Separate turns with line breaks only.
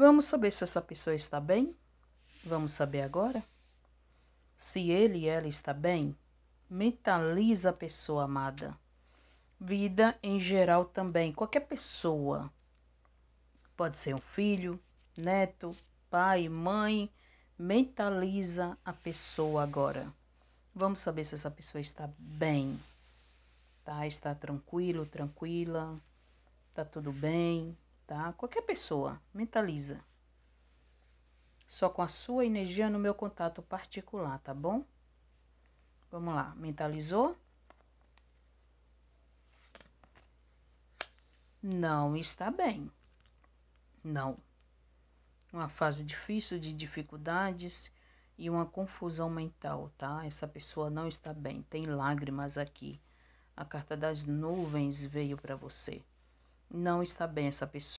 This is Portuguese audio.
Vamos saber se essa pessoa está bem? Vamos saber agora? Se ele e ela está bem, mentaliza a pessoa amada. Vida em geral também, qualquer pessoa. Pode ser um filho, neto, pai, mãe. Mentaliza a pessoa agora. Vamos saber se essa pessoa está bem. Tá, está tranquilo, tranquila. Tá tudo bem tá? Qualquer pessoa, mentaliza. Só com a sua energia no meu contato particular, tá bom? Vamos lá, mentalizou? Não está bem. Não. Uma fase difícil de dificuldades e uma confusão mental, tá? Essa pessoa não está bem. Tem lágrimas aqui. A carta das nuvens veio para você. Não está bem essa pessoa.